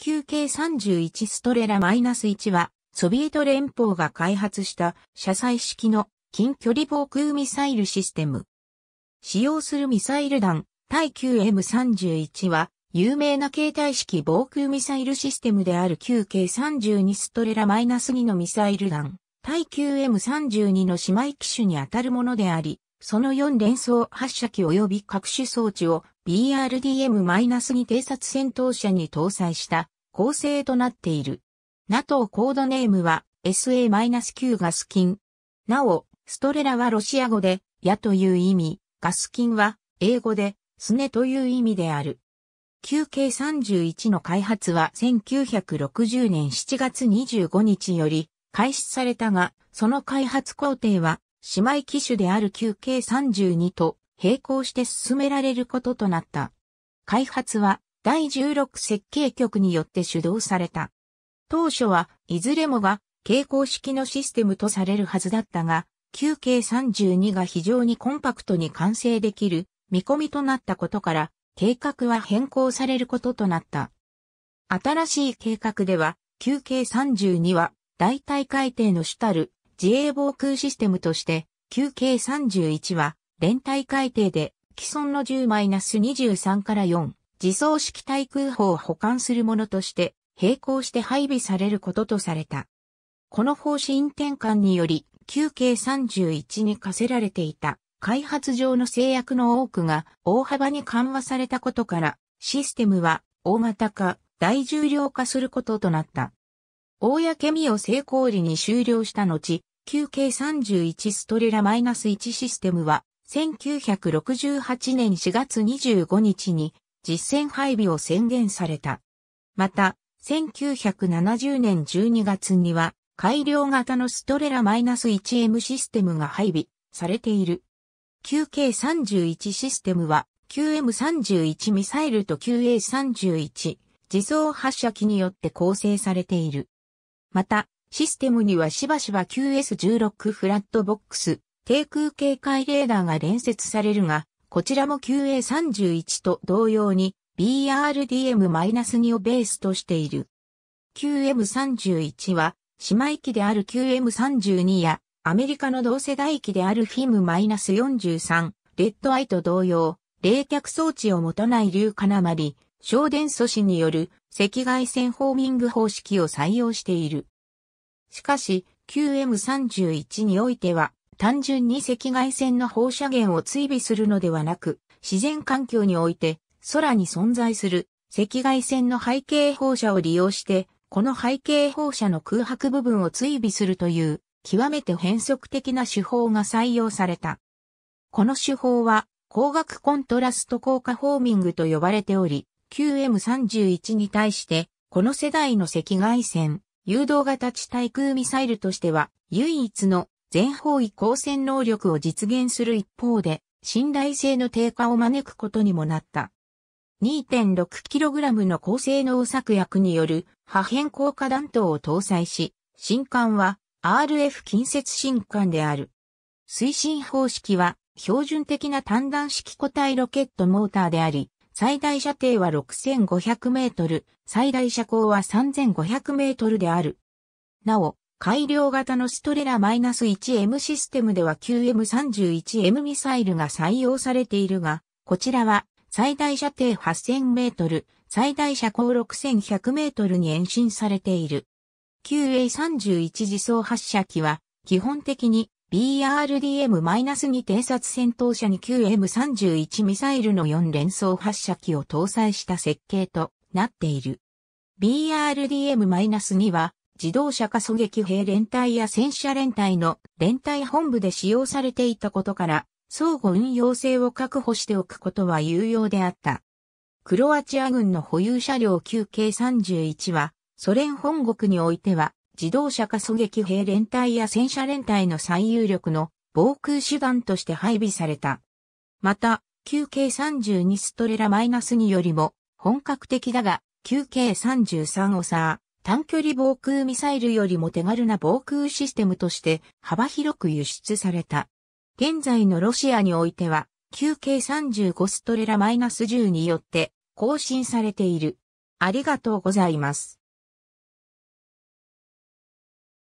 9K31 ストレラ -1 は、ソビエト連邦が開発した車載式の近距離防空ミサイルシステム。使用するミサイル弾、対 9M31 は、有名な携帯式防空ミサイルシステムである 9K32 ストレラ -2 のミサイル弾、対 9M32 の姉妹機種にあたるものであり、その4連装発射機及び各種装置を BRDM-2 偵察戦闘車に搭載した構成となっている。NATO コードネームは SA-9 ガス菌。なお、ストレラはロシア語で、矢という意味、ガス菌は英語で、すねという意味である。9K31 の開発は1960年7月25日より開始されたが、その開発工程は姉妹機種である 9K32 と並行して進められることとなった。開発は第16設計局によって主導された。当初はいずれもが蛍光式のシステムとされるはずだったが、9K32 が非常にコンパクトに完成できる見込みとなったことから、計画は変更されることとなった。新しい計画では、9K32 は大体改定の主たる自衛防空システムとして、9K31 は連帯改定で既存の10-23から4、自走式対空砲を保管するものとして並行して配備されることとされた。この方針転換により、旧計31に課せられていた開発上の制約の多くが大幅に緩和されたことから、システムは大型化、大重量化することとなった。大やけみを成功裏に終了した後、旧計31ストレラ -1 システムは1968年4月25日に実戦配備を宣言された。また、1970年12月には改良型のストレラ -1M システムが配備されている。9K31 システムは QM31 ミサイルと QA31 自走発射機によって構成されている。また、システムにはしばしば QS16 フラットボックス低空警戒レーダーが連接されるが、こちらも QA31 と同様に BRDM-2 をベースとしている。QM31 は姉妹機である QM32 やアメリカの同世代機である FIM-43、レッドアイと同様、冷却装置を持たない流金まり、省電素子による赤外線ホーミング方式を採用している。しかし、QM31 においては、単純に赤外線の放射源を追尾するのではなく、自然環境において空に存在する赤外線の背景放射を利用して、この背景放射の空白部分を追尾するという極めて変則的な手法が採用された。この手法は光学コントラスト効果ホーミングと呼ばれており、QM31 に対してこの世代の赤外線誘導型地対空ミサイルとしては唯一の全方位抗戦能力を実現する一方で、信頼性の低下を招くことにもなった。2.6kg の高性能作薬による破片効果弾頭を搭載し、新艦は RF 近接新艦である。推進方式は標準的な単弾式固体ロケットモーターであり、最大射程は6500メートル、最大射高は3500メートルである。なお、改良型のストレラ -1M システムでは QM31M ミサイルが採用されているが、こちらは最大射程8000メートル、最大射高6100メートルに延伸されている。QA31 自走発射機は基本的に BRDM-2 偵察戦闘車に QM31 ミサイルの4連装発射機を搭載した設計となっている。BRDM-2 は自動車化狙撃兵連隊や戦車連隊の連隊本部で使用されていたことから、相互運用性を確保しておくことは有用であった。クロアチア軍の保有車両 9K31 は、ソ連本国においては、自動車化狙撃兵連隊や戦車連隊の最有力の防空手段として配備された。また、9K32 ストレラマイナスによりも本格的だが、9K33 オサ短距離防空ミサイルよりも手軽な防空システムとして幅広く輸出された。現在のロシアにおいては、9K35 ストレラ -10 によって更新されている。ありがとうございます。